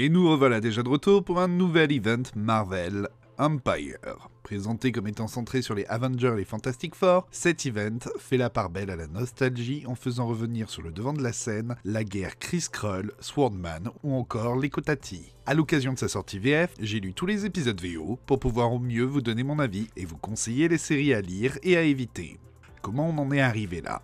Et nous revoilà déjà de retour pour un nouvel event Marvel Empire. Présenté comme étant centré sur les Avengers et les Fantastic Four, cet event fait la part belle à la nostalgie en faisant revenir sur le devant de la scène la guerre Chris Krull, Swordman ou encore les Kotati. À l'occasion de sa sortie VF, j'ai lu tous les épisodes VO pour pouvoir au mieux vous donner mon avis et vous conseiller les séries à lire et à éviter. Comment on en est arrivé là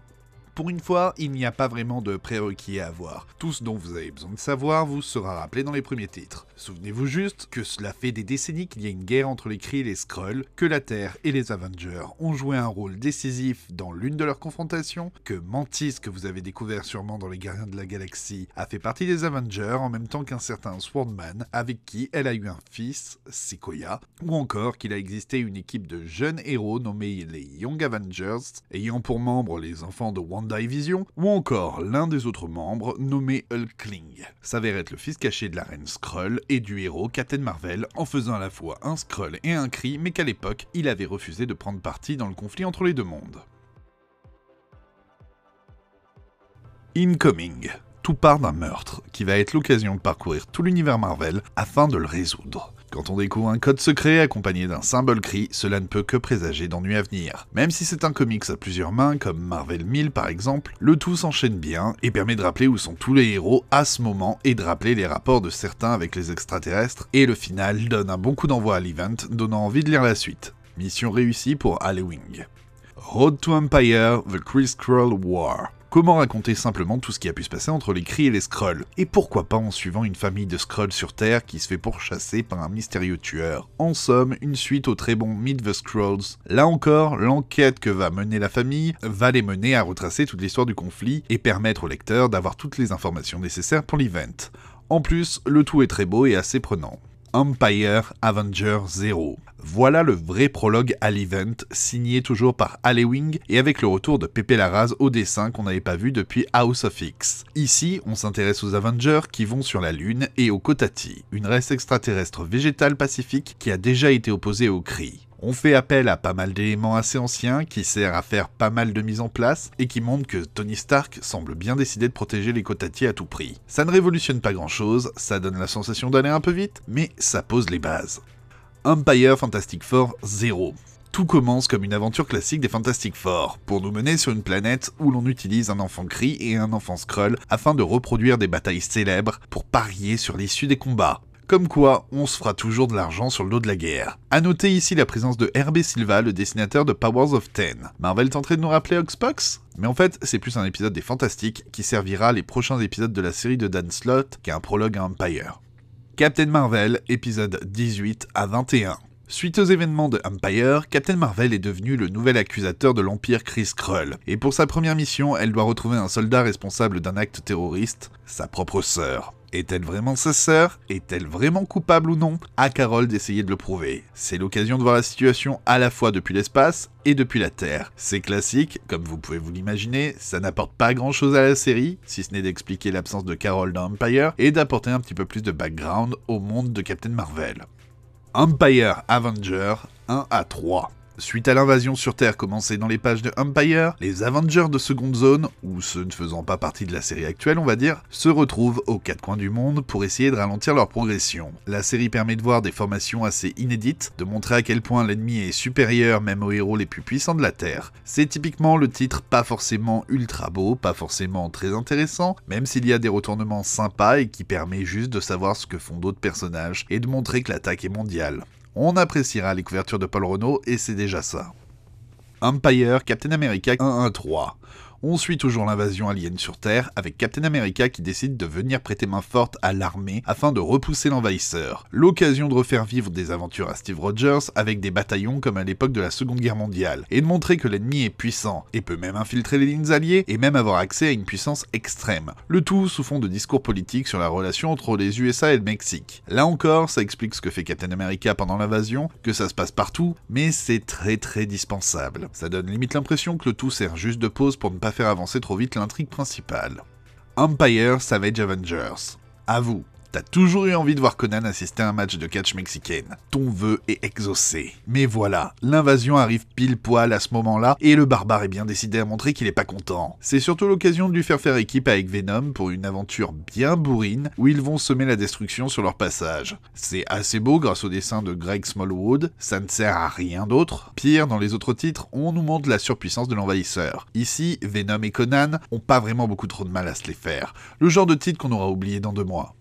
pour une fois, il n'y a pas vraiment de prérequis à avoir. Tout ce dont vous avez besoin de savoir vous sera rappelé dans les premiers titres. Souvenez-vous juste que cela fait des décennies qu'il y a une guerre entre les Kree et les Skrulls, que la Terre et les Avengers ont joué un rôle décisif dans l'une de leurs confrontations, que Mantis, que vous avez découvert sûrement dans Les Gardiens de la Galaxie, a fait partie des Avengers en même temps qu'un certain Swordman, avec qui elle a eu un fils, Sequoia, ou encore qu'il a existé une équipe de jeunes héros nommés les Young Avengers, ayant pour membres les enfants de Vision, ou encore l'un des autres membres nommé Hulkling, s'avère être le fils caché de la reine Skrull et du héros Captain Marvel en faisant à la fois un Skrull et un cri, mais qu'à l'époque, il avait refusé de prendre parti dans le conflit entre les deux mondes. Incoming. Tout part d'un meurtre qui va être l'occasion de parcourir tout l'univers Marvel afin de le résoudre. Quand on découvre un code secret accompagné d'un symbole cri, cela ne peut que présager d'ennuis à venir. Même si c'est un comics à plusieurs mains, comme Marvel 1000 par exemple, le tout s'enchaîne bien et permet de rappeler où sont tous les héros à ce moment et de rappeler les rapports de certains avec les extraterrestres, et le final donne un bon coup d'envoi à l'event, donnant envie de lire la suite. Mission réussie pour Halloween. Road to Empire, The Chris War. Comment raconter simplement tout ce qui a pu se passer entre les cris et les scrolls Et pourquoi pas en suivant une famille de scrolls sur Terre qui se fait pourchasser par un mystérieux tueur En somme, une suite au très bon Meet the Scrolls. Là encore, l'enquête que va mener la famille va les mener à retracer toute l'histoire du conflit et permettre au lecteur d'avoir toutes les informations nécessaires pour l'event. En plus, le tout est très beau et assez prenant. Empire Avenger 0. Voilà le vrai prologue à l'event, signé toujours par Wing et avec le retour de Pepe Larraz au dessin qu'on n'avait pas vu depuis House of X. Ici, on s'intéresse aux Avengers qui vont sur la Lune et aux Kotati, une race extraterrestre végétale pacifique qui a déjà été opposée aux Kree. On fait appel à pas mal d'éléments assez anciens qui servent à faire pas mal de mises en place et qui montrent que Tony Stark semble bien décidé de protéger les cotatiers à tout prix. Ça ne révolutionne pas grand chose, ça donne la sensation d'aller un peu vite, mais ça pose les bases. Empire Fantastic Four 0 tout commence comme une aventure classique des Fantastic Four, pour nous mener sur une planète où l'on utilise un enfant cri et un enfant scroll afin de reproduire des batailles célèbres pour parier sur l'issue des combats. Comme quoi, on se fera toujours de l'argent sur le dos de la guerre. A noter ici la présence de Herbé Silva, le dessinateur de Powers of Ten. Marvel tenterait de nous rappeler Oxbox mais en fait, c'est plus un épisode des Fantastiques qui servira les prochains épisodes de la série de Dan Slott qu'un prologue à Empire. Captain Marvel, épisode 18 à 21. Suite aux événements de Empire, Captain Marvel est devenu le nouvel accusateur de l'Empire Chris Krull, et pour sa première mission, elle doit retrouver un soldat responsable d'un acte terroriste, sa propre sœur. Est-elle vraiment sa sœur Est-elle vraiment coupable ou non À Carol d'essayer de le prouver. C'est l'occasion de voir la situation à la fois depuis l'espace et depuis la Terre. C'est classique, comme vous pouvez vous l'imaginer, ça n'apporte pas grand chose à la série, si ce n'est d'expliquer l'absence de Carole dans Empire et d'apporter un petit peu plus de background au monde de Captain Marvel. Empire Avenger 1 à 3. Suite à l'invasion sur Terre commencée dans les pages de Empire, les Avengers de seconde zone, ou ceux ne faisant pas partie de la série actuelle on va dire, se retrouvent aux quatre coins du monde pour essayer de ralentir leur progression. La série permet de voir des formations assez inédites, de montrer à quel point l'ennemi est supérieur même aux héros les plus puissants de la Terre. C'est typiquement le titre pas forcément ultra beau, pas forcément très intéressant, même s'il y a des retournements sympas et qui permet juste de savoir ce que font d'autres personnages et de montrer que l'attaque est mondiale. On appréciera les couvertures de Paul Renault et c'est déjà ça. Empire, Captain America 1 on suit toujours l'invasion alien sur Terre avec Captain America qui décide de venir prêter main forte à l'armée afin de repousser l'envahisseur. L'occasion de refaire vivre des aventures à Steve Rogers avec des bataillons comme à l'époque de la Seconde Guerre mondiale et de montrer que l'ennemi est puissant et peut même infiltrer les lignes alliées et même avoir accès à une puissance extrême. Le tout sous fond de discours politiques sur la relation entre les USA et le Mexique. Là encore, ça explique ce que fait Captain America pendant l'invasion, que ça se passe partout, mais c'est très très dispensable. Ça donne limite l'impression que le tout sert juste de pause pour ne pas faire avancer trop vite l'intrigue principale. Empire Savage Avengers. À vous. T'as toujours eu envie de voir Conan assister à un match de catch mexicaine. Ton vœu est exaucé. Mais voilà, l'invasion arrive pile poil à ce moment-là et le barbare est bien décidé à montrer qu'il est pas content. C'est surtout l'occasion de lui faire faire équipe avec Venom pour une aventure bien bourrine où ils vont semer la destruction sur leur passage. C'est assez beau grâce au dessin de Greg Smallwood, ça ne sert à rien d'autre. Pire, dans les autres titres, on nous montre la surpuissance de l'envahisseur. Ici, Venom et Conan ont pas vraiment beaucoup trop de mal à se les faire. Le genre de titre qu'on aura oublié dans deux mois.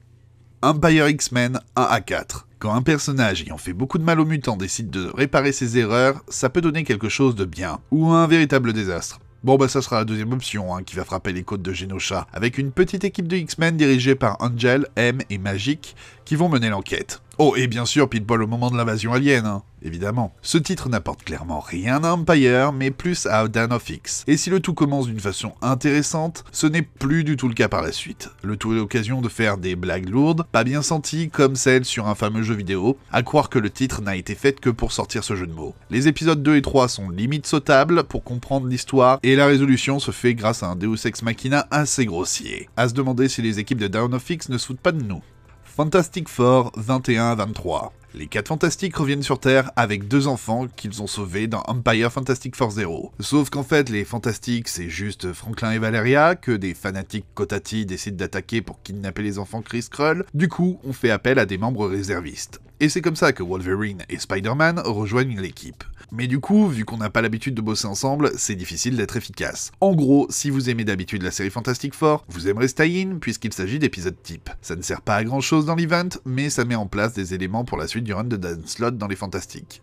Empire X-Men 1 à 4. Quand un personnage ayant fait beaucoup de mal aux mutants décide de réparer ses erreurs, ça peut donner quelque chose de bien, ou un véritable désastre. Bon bah ça sera la deuxième option hein, qui va frapper les côtes de Genosha, avec une petite équipe de X-Men dirigée par Angel, M et Magic qui vont mener l'enquête. Oh et bien sûr Pitbull au moment de l'invasion alien. Hein évidemment. Ce titre n'apporte clairement rien à Empire, mais plus à Dan of X. Et si le tout commence d'une façon intéressante, ce n'est plus du tout le cas par la suite. Le tout est l'occasion de faire des blagues lourdes, pas bien senties, comme celle sur un fameux jeu vidéo, à croire que le titre n'a été fait que pour sortir ce jeu de mots. Les épisodes 2 et 3 sont limite sautables pour comprendre l'histoire, et la résolution se fait grâce à un Deus Ex Machina assez grossier. À se demander si les équipes de Down of X ne se foutent pas de nous. Fantastic Four 21-23. Les 4 Fantastiques reviennent sur Terre avec deux enfants qu'ils ont sauvés dans Empire Fantastic Four 0, Sauf qu'en fait, les Fantastiques, c'est juste Franklin et Valeria, que des fanatiques Kotati décident d'attaquer pour kidnapper les enfants Chris Krull. Du coup, on fait appel à des membres réservistes. Et c'est comme ça que Wolverine et Spider-Man rejoignent l'équipe. Mais du coup, vu qu'on n'a pas l'habitude de bosser ensemble, c'est difficile d'être efficace. En gros, si vous aimez d'habitude la série Fantastic Four, vous aimerez stay puisqu'il s'agit d'épisodes type. Ça ne sert pas à grand chose dans l'event, mais ça met en place des éléments pour la suite du run de Dan Slott dans les Fantastiques.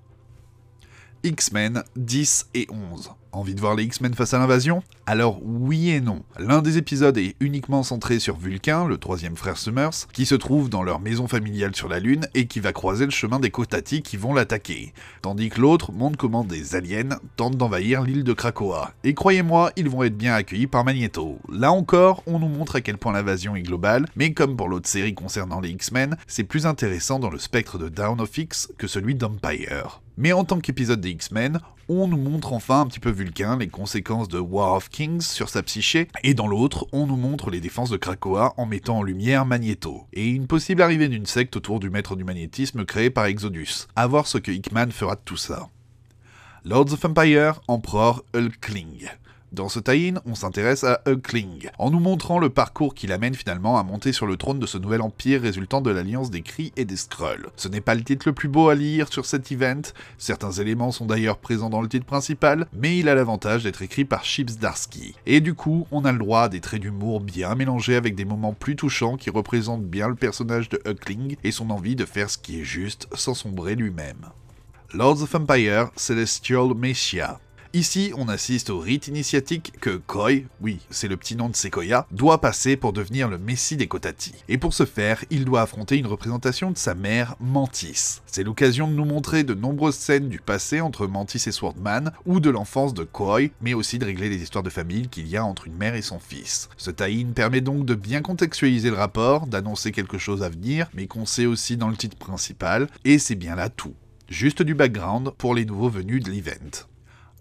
X-Men 10 et 11. Envie de voir les X-Men face à l'invasion Alors oui et non. L'un des épisodes est uniquement centré sur Vulcan, le troisième frère Summers, qui se trouve dans leur maison familiale sur la Lune et qui va croiser le chemin des Kotati qui vont l'attaquer, tandis que l'autre montre comment des aliens tentent d'envahir l'île de Krakoa. Et croyez-moi, ils vont être bien accueillis par Magneto. Là encore, on nous montre à quel point l'invasion est globale, mais comme pour l'autre série concernant les X-Men, c'est plus intéressant dans le spectre de Down of X que celui d'Empire. Mais en tant qu'épisode des X-Men, on nous montre enfin un petit peu Vulcan les conséquences de War of Kings sur sa psyché, et dans l'autre, on nous montre les défenses de Krakoa en mettant en lumière Magneto, et une possible arrivée d'une secte autour du maître du magnétisme créé par Exodus, à voir ce que Hickman fera de tout ça. Lords of Empire, Empereur Hulkling. Dans ce tie-in, on s'intéresse à Huckling, en nous montrant le parcours qui l'amène finalement à monter sur le trône de ce nouvel empire résultant de l'alliance des Cris et des Skrulls. Ce n'est pas le titre le plus beau à lire sur cet event, certains éléments sont d'ailleurs présents dans le titre principal, mais il a l'avantage d'être écrit par Chips Darsky. Et du coup, on a le droit à des traits d'humour bien mélangés avec des moments plus touchants qui représentent bien le personnage de Huckling et son envie de faire ce qui est juste sans sombrer lui-même. Lords of Empire Celestial Messiah Ici, on assiste au rite initiatique que Koi, oui, c'est le petit nom de Sequoia, doit passer pour devenir le messie des Kotati. Et pour ce faire, il doit affronter une représentation de sa mère, Mantis. C'est l'occasion de nous montrer de nombreuses scènes du passé entre Mantis et Swordman, ou de l'enfance de Koi, mais aussi de régler les histoires de famille qu'il y a entre une mère et son fils. Ce tie permet donc de bien contextualiser le rapport, d'annoncer quelque chose à venir, mais qu'on sait aussi dans le titre principal, et c'est bien là tout. Juste du background pour les nouveaux venus de l'event.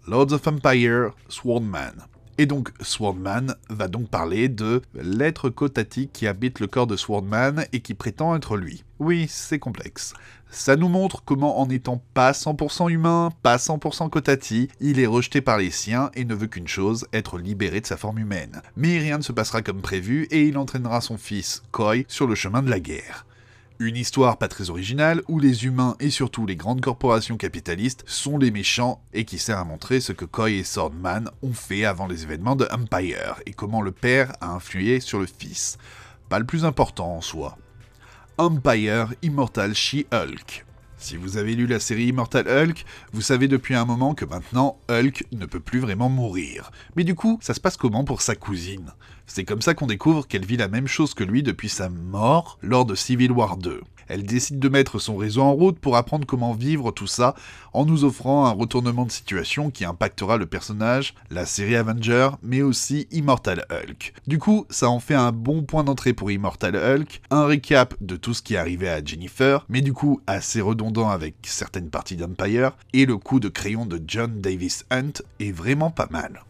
Lords of Empire, Swordman. Et donc Swordman va donc parler de l'être kotati qui habite le corps de Swordman et qui prétend être lui. Oui, c'est complexe. Ça nous montre comment en n'étant pas 100% humain, pas 100% Kotati, il est rejeté par les siens et ne veut qu'une chose, être libéré de sa forme humaine. Mais rien ne se passera comme prévu et il entraînera son fils, Koi, sur le chemin de la guerre. Une histoire pas très originale où les humains et surtout les grandes corporations capitalistes sont les méchants et qui sert à montrer ce que Koi et Swordman ont fait avant les événements de Empire et comment le père a influé sur le fils. Pas le plus important en soi. Empire Immortal She-Hulk. Si vous avez lu la série Immortal Hulk, vous savez depuis un moment que maintenant Hulk ne peut plus vraiment mourir. Mais du coup, ça se passe comment pour sa cousine c'est comme ça qu'on découvre qu'elle vit la même chose que lui depuis sa mort lors de Civil War 2. Elle décide de mettre son réseau en route pour apprendre comment vivre tout ça en nous offrant un retournement de situation qui impactera le personnage, la série Avenger, mais aussi Immortal Hulk. Du coup, ça en fait un bon point d'entrée pour Immortal Hulk, un récap de tout ce qui est arrivé à Jennifer, mais du coup assez redondant avec certaines parties d'Empire, et le coup de crayon de John Davis Hunt est vraiment pas mal.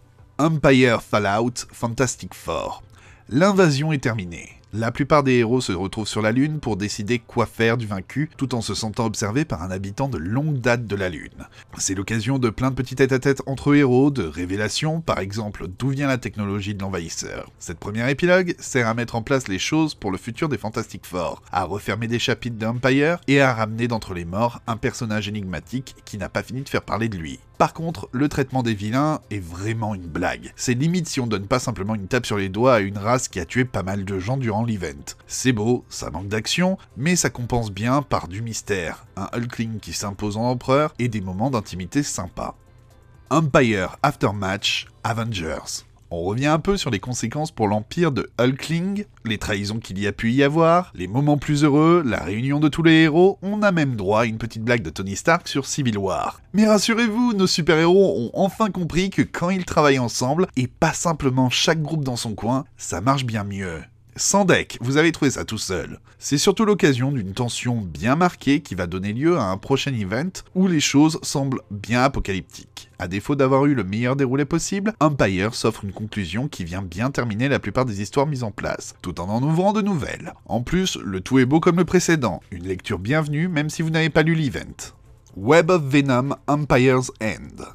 Empire Fallout Fantastic Four. L'invasion est terminée. La plupart des héros se retrouvent sur la Lune pour décider quoi faire du vaincu, tout en se sentant observés par un habitant de longue date de la Lune. C'est l'occasion de plein de petits tête-à-tête entre héros, de révélations, par exemple d'où vient la technologie de l'envahisseur. Cette première épilogue sert à mettre en place les choses pour le futur des Fantastic Four, à refermer des chapitres d'Empire et à ramener d'entre les morts un personnage énigmatique qui n'a pas fini de faire parler de lui. Par contre, le traitement des vilains est vraiment une blague. C'est limite si on donne pas simplement une tape sur les doigts à une race qui a tué pas mal de gens durant l'event. C'est beau, ça manque d'action, mais ça compense bien par du mystère, un Hulkling qui s'impose en empereur et des moments d'intimité sympas. Empire Aftermatch Avengers. On revient un peu sur les conséquences pour l'Empire de Hulkling, les trahisons qu'il y a pu y avoir, les moments plus heureux, la réunion de tous les héros, on a même droit à une petite blague de Tony Stark sur Civil War. Mais rassurez-vous, nos super-héros ont enfin compris que quand ils travaillent ensemble, et pas simplement chaque groupe dans son coin, ça marche bien mieux sans deck. Vous avez trouvé ça tout seul. C'est surtout l'occasion d'une tension bien marquée qui va donner lieu à un prochain event où les choses semblent bien apocalyptiques. A défaut d'avoir eu le meilleur déroulé possible, Empire s'offre une conclusion qui vient bien terminer la plupart des histoires mises en place, tout en en ouvrant de nouvelles. En plus, le tout est beau comme le précédent, une lecture bienvenue même si vous n'avez pas lu l'event. Web of Venom Empire's End.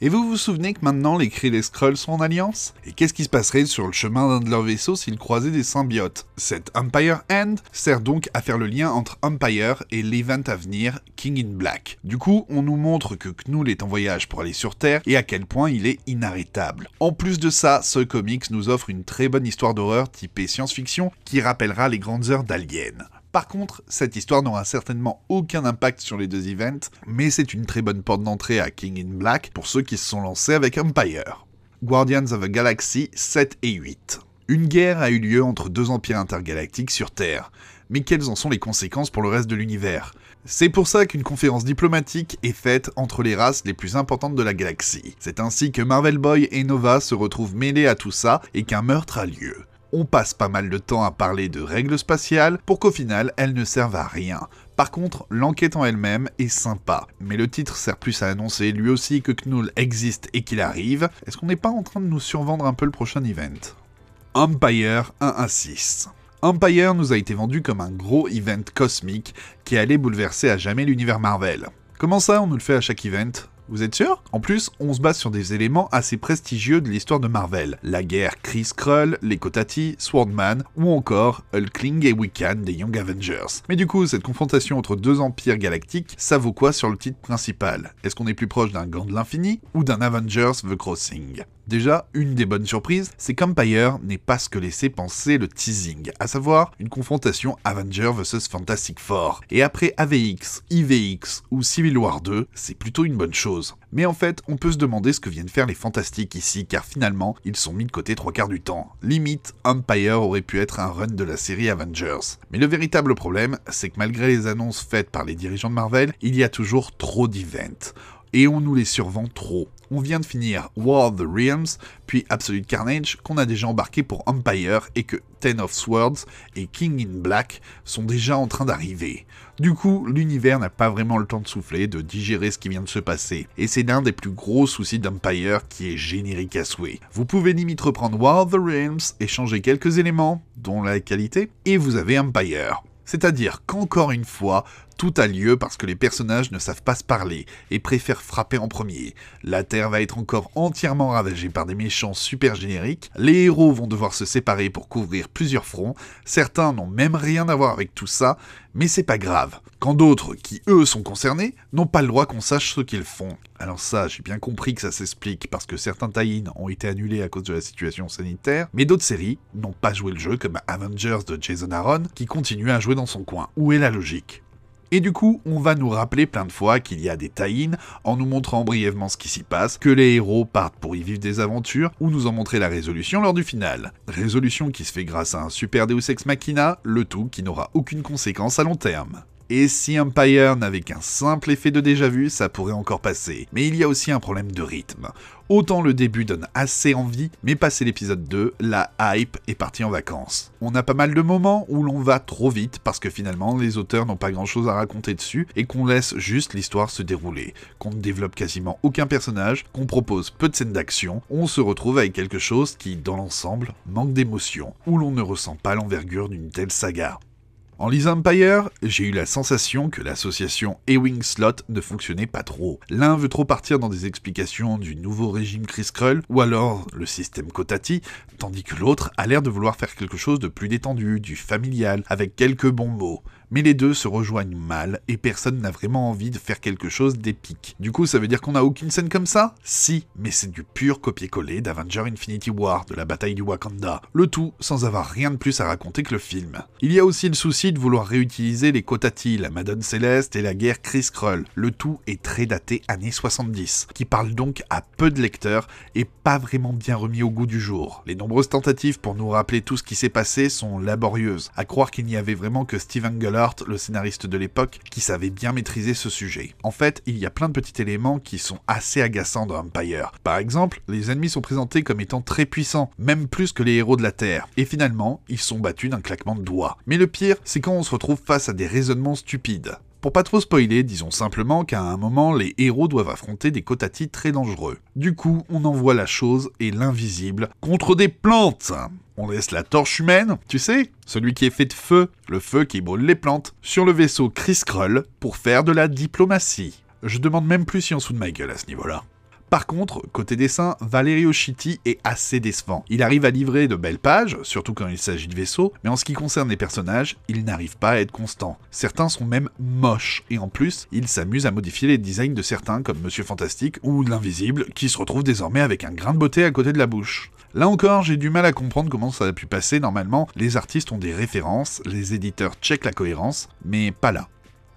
Et vous vous souvenez que maintenant les Kree et les Skrulls sont en alliance Et qu'est-ce qui se passerait sur le chemin d'un de leurs vaisseaux s'ils croisaient des symbiotes Cet Empire End sert donc à faire le lien entre Empire et l'event à venir King in Black. Du coup, on nous montre que Knull est en voyage pour aller sur Terre et à quel point il est inarrêtable. En plus de ça, ce comics nous offre une très bonne histoire d'horreur typée science-fiction qui rappellera les grandes heures d'Alien. Par contre, cette histoire n'aura certainement aucun impact sur les deux events, mais c'est une très bonne porte d'entrée à King in Black pour ceux qui se sont lancés avec Empire. Guardians of the Galaxy 7 et 8. Une guerre a eu lieu entre deux empires intergalactiques sur Terre, mais quelles en sont les conséquences pour le reste de l'univers C'est pour ça qu'une conférence diplomatique est faite entre les races les plus importantes de la galaxie. C'est ainsi que Marvel Boy et Nova se retrouvent mêlés à tout ça et qu'un meurtre a lieu on passe pas mal de temps à parler de règles spatiales pour qu'au final elles ne servent à rien. Par contre, l'enquête en elle-même est sympa, mais le titre sert plus à annoncer lui aussi que Knull existe et qu'il arrive. Est-ce qu'on n'est pas en train de nous survendre un peu le prochain event Empire 116. Empire nous a été vendu comme un gros event cosmique qui allait bouleverser à jamais l'univers Marvel. Comment ça on nous le fait à chaque event vous êtes sûr En plus, on se base sur des éléments assez prestigieux de l'histoire de Marvel. La guerre Chris Krull, les Kotati, Swordman ou encore Hulkling et Wiccan des Young Avengers. Mais du coup, cette confrontation entre deux empires galactiques, ça vaut quoi sur le titre principal Est-ce qu'on est plus proche d'un Gant de l'infini ou d'un Avengers The Crossing Déjà, une des bonnes surprises, c'est qu'Empire n'est pas ce que laissait penser le teasing, à savoir une confrontation Avengers vs Fantastic Four. Et après AVX, IVX ou Civil War 2, c'est plutôt une bonne chose. Mais en fait, on peut se demander ce que viennent faire les Fantastiques ici, car finalement, ils sont mis de côté trois quarts du temps. Limite, Empire aurait pu être un run de la série Avengers. Mais le véritable problème, c'est que malgré les annonces faites par les dirigeants de Marvel, il y a toujours trop d'events et on nous les survend trop. On vient de finir War of the Realms, puis Absolute Carnage, qu'on a déjà embarqué pour Empire et que Ten of Swords et King in Black sont déjà en train d'arriver. Du coup, l'univers n'a pas vraiment le temps de souffler, de digérer ce qui vient de se passer, et c'est l'un des plus gros soucis d'Empire qui est générique à souhait. Vous pouvez limite reprendre War of the Realms et changer quelques éléments, dont la qualité, et vous avez Empire. C'est-à-dire qu'encore une fois, tout a lieu parce que les personnages ne savent pas se parler et préfèrent frapper en premier. La Terre va être encore entièrement ravagée par des méchants super génériques, les héros vont devoir se séparer pour couvrir plusieurs fronts, certains n'ont même rien à voir avec tout ça, mais c'est pas grave. Quand d'autres, qui eux sont concernés, n'ont pas le droit qu'on sache ce qu'ils font. Alors ça, j'ai bien compris que ça s'explique parce que certains tie ont été annulés à cause de la situation sanitaire, mais d'autres séries n'ont pas joué le jeu comme Avengers de Jason Aaron qui continue à jouer dans son coin. Où est la logique et du coup, on va nous rappeler plein de fois qu'il y a des tie en nous montrant brièvement ce qui s'y passe, que les héros partent pour y vivre des aventures, ou nous en montrer la résolution lors du final. Résolution qui se fait grâce à un super Deus Ex Machina, le tout qui n'aura aucune conséquence à long terme. Et si Empire n'avait qu'un simple effet de déjà-vu, ça pourrait encore passer. Mais il y a aussi un problème de rythme. Autant le début donne assez envie, mais passé l'épisode 2, la hype est partie en vacances. On a pas mal de moments où l'on va trop vite parce que finalement les auteurs n'ont pas grand chose à raconter dessus et qu'on laisse juste l'histoire se dérouler, qu'on ne développe quasiment aucun personnage, qu'on propose peu de scènes d'action, on se retrouve avec quelque chose qui, dans l'ensemble, manque d'émotion, où l'on ne ressent pas l'envergure d'une telle saga. En lisant Empire, j'ai eu la sensation que l'association Ewing-Slot ne fonctionnait pas trop. L'un veut trop partir dans des explications du nouveau régime Chris Krull ou alors le système Kotati, tandis que l'autre a l'air de vouloir faire quelque chose de plus détendu, du familial, avec quelques bons mots mais les deux se rejoignent mal et personne n'a vraiment envie de faire quelque chose d'épique. Du coup, ça veut dire qu'on a aucune scène comme ça Si, mais c'est du pur copier-coller d'Avenger Infinity War, de la bataille du Wakanda, le tout sans avoir rien de plus à raconter que le film. Il y a aussi le souci de vouloir réutiliser les Kotati, la Madone Céleste et la guerre Chris Krull. Le tout est très daté années 70, qui parle donc à peu de lecteurs et pas vraiment bien remis au goût du jour. Les nombreuses tentatives pour nous rappeler tout ce qui s'est passé sont laborieuses, à croire qu'il n'y avait vraiment que Steven Guller le scénariste de l'époque, qui savait bien maîtriser ce sujet. En fait, il y a plein de petits éléments qui sont assez agaçants dans Empire. Par exemple, les ennemis sont présentés comme étant très puissants, même plus que les héros de la Terre. Et finalement, ils sont battus d'un claquement de doigts. Mais le pire, c'est quand on se retrouve face à des raisonnements stupides. Pour pas trop spoiler, disons simplement qu'à un moment, les héros doivent affronter des kotatis très dangereux. Du coup, on envoie la chose et l'invisible contre des plantes on laisse la torche humaine, tu sais, celui qui est fait de feu, le feu qui brûle les plantes, sur le vaisseau Chris Krull pour faire de la diplomatie. Je demande même plus si on soude de ma gueule à ce niveau-là. Par contre, côté dessin, Valerio Chitti est assez décevant. Il arrive à livrer de belles pages, surtout quand il s'agit de vaisseaux, mais en ce qui concerne les personnages, il n'arrive pas à être constant. Certains sont même moches, et en plus, il s'amuse à modifier les designs de certains, comme Monsieur Fantastique ou l'Invisible, qui se retrouve désormais avec un grain de beauté à côté de la bouche. Là encore, j'ai du mal à comprendre comment ça a pu passer. Normalement, les artistes ont des références, les éditeurs checkent la cohérence, mais pas là.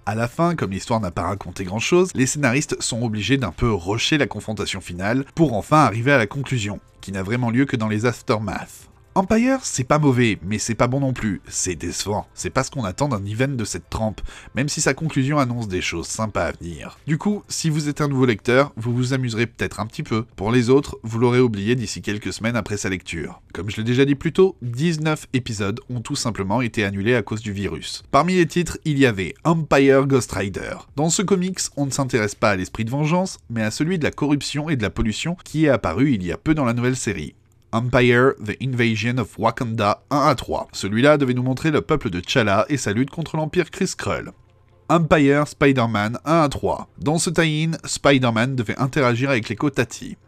À la fin, comme l'histoire n'a pas raconté grand chose, les scénaristes sont obligés d'un peu rusher la confrontation finale pour enfin arriver à la conclusion, qui n'a vraiment lieu que dans les aftermaths. Empire, c'est pas mauvais, mais c'est pas bon non plus, c'est décevant, c'est pas ce qu'on attend d'un event de cette trempe, même si sa conclusion annonce des choses sympas à venir. Du coup, si vous êtes un nouveau lecteur, vous vous amuserez peut-être un petit peu, pour les autres, vous l'aurez oublié d'ici quelques semaines après sa lecture. Comme je l'ai déjà dit plus tôt, 19 épisodes ont tout simplement été annulés à cause du virus. Parmi les titres, il y avait Empire Ghost Rider. Dans ce comics, on ne s'intéresse pas à l'esprit de vengeance, mais à celui de la corruption et de la pollution qui est apparu il y a peu dans la nouvelle série. Empire, The Invasion of Wakanda 1 à 3. Celui-là devait nous montrer le peuple de T'Challa et sa lutte contre l'Empire Chris Krull. Empire, Spider-Man 1 à 3. Dans ce tie-in, Spider-Man devait interagir avec les Kotati.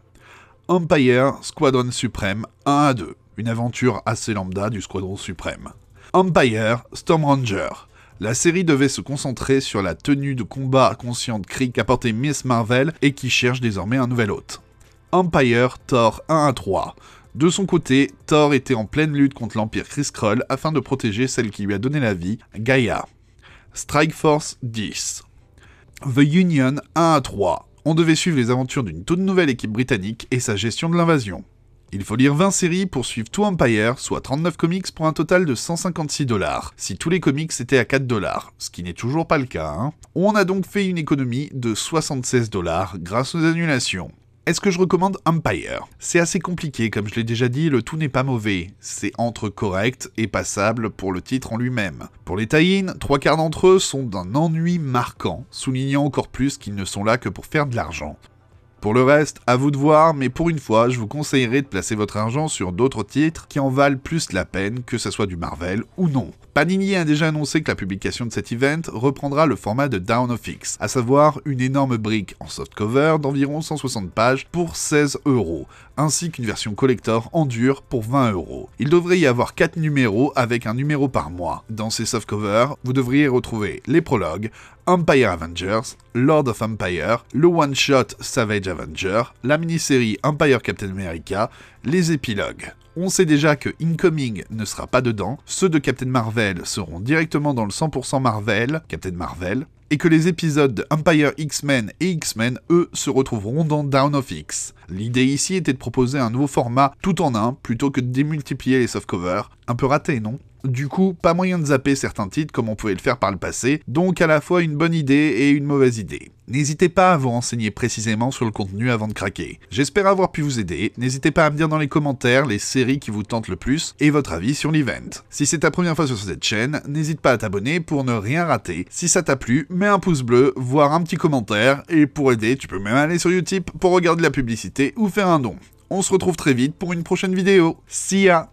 Empire, Squadron Suprême 1 à 2. Une aventure assez lambda du Squadron Suprême. Empire, Storm Ranger. La série devait se concentrer sur la tenue de combat consciente Kree qu'a portée Miss Marvel et qui cherche désormais un nouvel hôte. Empire Thor 1 à 3. De son côté, Thor était en pleine lutte contre l'Empire Krull afin de protéger celle qui lui a donné la vie, Gaia. Strike Force 10. The Union 1 à 3. On devait suivre les aventures d'une toute nouvelle équipe britannique et sa gestion de l'invasion. Il faut lire 20 séries pour suivre tout Empire, soit 39 comics pour un total de 156 dollars, si tous les comics étaient à 4 dollars, ce qui n'est toujours pas le cas. Hein. On a donc fait une économie de 76 dollars grâce aux annulations. Est-ce que je recommande Empire C'est assez compliqué, comme je l'ai déjà dit, le tout n'est pas mauvais. C'est entre correct et passable pour le titre en lui-même. Pour les tie trois quarts d'entre eux sont d'un ennui marquant, soulignant encore plus qu'ils ne sont là que pour faire de l'argent. Pour le reste, à vous de voir, mais pour une fois, je vous conseillerais de placer votre argent sur d'autres titres qui en valent plus la peine, que ce soit du Marvel ou non. Panini a déjà annoncé que la publication de cet event reprendra le format de Down of X, à savoir une énorme brique en softcover d'environ 160 pages pour 16 euros ainsi qu'une version collector en dur pour 20 euros. Il devrait y avoir 4 numéros avec un numéro par mois. Dans ces softcovers, vous devriez retrouver les prologues, Empire Avengers, Lord of Empire, le one-shot Savage Avenger, la mini-série Empire Captain America, les épilogues. On sait déjà que Incoming ne sera pas dedans, ceux de Captain Marvel seront directement dans le 100% Marvel, Captain Marvel, et que les épisodes de Empire X-Men et X-Men, eux, se retrouveront dans Down of X. L'idée ici était de proposer un nouveau format tout en un, plutôt que de démultiplier les softcovers. Un peu raté, non du coup, pas moyen de zapper certains titres comme on pouvait le faire par le passé, donc à la fois une bonne idée et une mauvaise idée. N'hésitez pas à vous renseigner précisément sur le contenu avant de craquer. J'espère avoir pu vous aider, n'hésitez pas à me dire dans les commentaires les séries qui vous tentent le plus et votre avis sur l'event. Si c'est ta première fois sur cette chaîne, n'hésite pas à t'abonner pour ne rien rater. Si ça t'a plu, mets un pouce bleu, voire un petit commentaire, et pour aider, tu peux même aller sur Utip pour regarder la publicité ou faire un don. On se retrouve très vite pour une prochaine vidéo. See ya